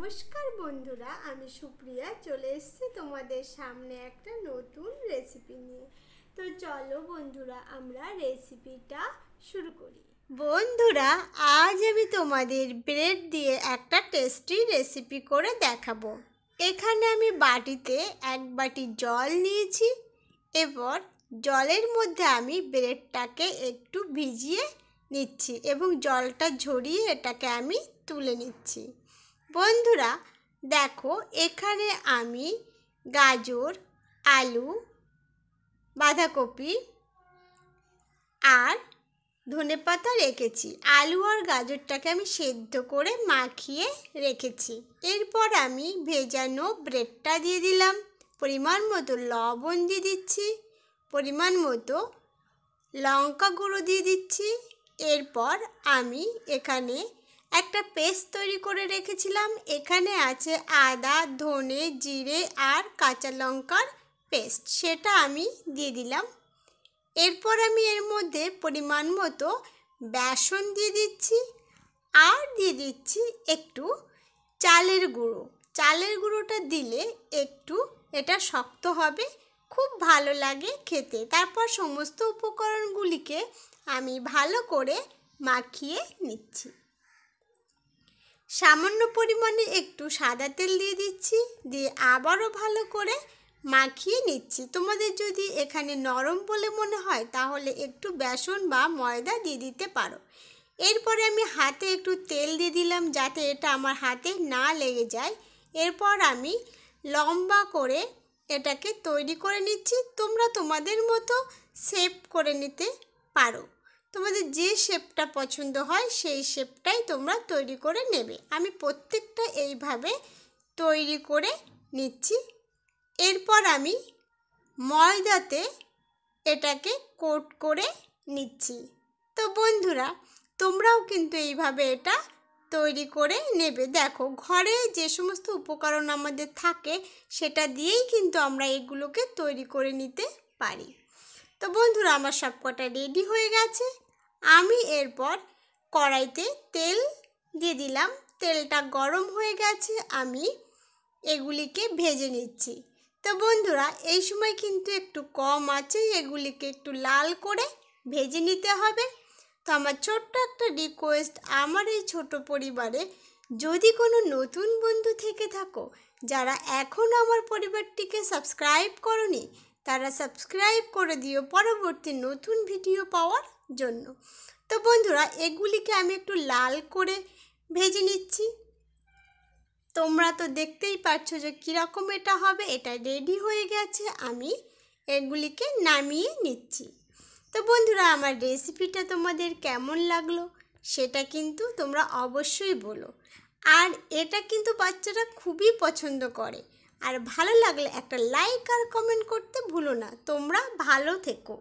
নমস্কার বন্ধুরা আমি সুপ্রিয়া চলে এসেছি তোমাদের সামনে একটা নতুন রেসিপি নিয়ে তো চলো বন্ধুরা আমরা রেসিপিটা শুরু করি বন্ধুরা আজ আমি তোমাদের ব্রেড দিয়ে একটা টেস্টি রেসিপি করে দেখাবো এখানে আমি বাটিতে এক বাটি জল নিয়েছি এবার জলের মধ্যে আমি ব্রেডটাকে একটু ভিজিয়ে নিচ্ছি এবং জলটা ঝরিয়ে এটাকে আমি তুলে নিচ্ছি বন্ধুরা দেখো এখানে আমি গাজর আলু বাঁধাকপি আর ধনেপাতা রেখেছি আলু আর গাজরটাকে আমি সেদ্ধ করে মাখিয়ে রেখেছি এরপর আমি ভেজানো ব্রেডটা দিয়ে দিলাম পরিমাণ মতো লবণ দিয়ে দিচ্ছি পরিমাণ মতো লঙ্কা গুঁড়ো দিয়ে দিচ্ছি এরপর আমি এখানে একটা পেস্ট তৈরি করে রেখেছিলাম এখানে আছে আদা ধনে জিরে আর কাঁচা লঙ্কার পেস্ট সেটা আমি দিয়ে দিলাম এরপর আমি এর মধ্যে পরিমাণ মতো বেসন দিয়ে দিচ্ছি আর দিয়ে দিচ্ছি একটু চালের গুঁড়ো চালের গুঁড়োটা দিলে একটু এটা শক্ত হবে খুব ভালো লাগে খেতে তারপর সমস্ত উপকরণগুলিকে আমি ভালো করে মাখিয়ে নিচ্ছি সামান্য পরিমাণে একটু সাদা তেল দিয়ে দিচ্ছি দিয়ে আবারও ভালো করে মাখিয়ে নিচ্ছি তোমাদের যদি এখানে নরম বলে মনে হয় তাহলে একটু বেসন বা ময়দা দিয়ে দিতে পারো এরপরে আমি হাতে একটু তেল দিয়ে দিলাম যাতে এটা আমার হাতে না লেগে যায় এরপর আমি লম্বা করে এটাকে তৈরি করে নিচ্ছি তোমরা তোমাদের মতো সেভ করে নিতে পারো তোমাদের যে শেপটা পছন্দ হয় সেই শেপটাই তোমরা তৈরি করে নেবে আমি প্রত্যেকটা এইভাবে তৈরি করে নিচ্ছি এরপর আমি ময়দাতে এটাকে কোট করে নিচ্ছি তো বন্ধুরা তোমরাও কিন্তু এইভাবে এটা তৈরি করে নেবে দেখো ঘরে যে সমস্ত উপকরণ আমাদের থাকে সেটা দিয়েই কিন্তু আমরা এগুলোকে তৈরি করে নিতে পারি তো বন্ধুরা আমার সব কটা রেডি হয়ে গেছে আমি এরপর কড়াইতে তেল দিয়ে দিলাম তেলটা গরম হয়ে গেছে আমি এগুলিকে ভেজে নিচ্ছি তো বন্ধুরা এই সময় কিন্তু একটু কম আছে এগুলিকে একটু লাল করে ভেজে নিতে হবে তো আমার ছোট্ট একটা রিকোয়েস্ট আমার এই ছোট পরিবারে যদি কোনো নতুন বন্ধু থেকে থাকো যারা এখন আমার পরিবারটিকে সাবস্ক্রাইব করনি তারা সাবস্ক্রাইব করে দিও পরবর্তী নতুন ভিডিও পাওয়ার জন্য তো বন্ধুরা এগুলিকে আমি একটু লাল করে ভেজে নিচ্ছি তোমরা তো দেখতেই পাচ্ছ যে কীরকম এটা হবে এটা রেডি হয়ে গেছে আমি এগুলিকে নামিয়ে নিচ্ছি তো বন্ধুরা আমার রেসিপিটা তোমাদের কেমন লাগলো সেটা কিন্তু তোমরা অবশ্যই বলো আর এটা কিন্তু বাচ্চারা খুবই পছন্দ করে আর ভালো লাগলে একটা লাইক আর কমেন্ট করতে ভুলো না তোমরা ভালো থেকো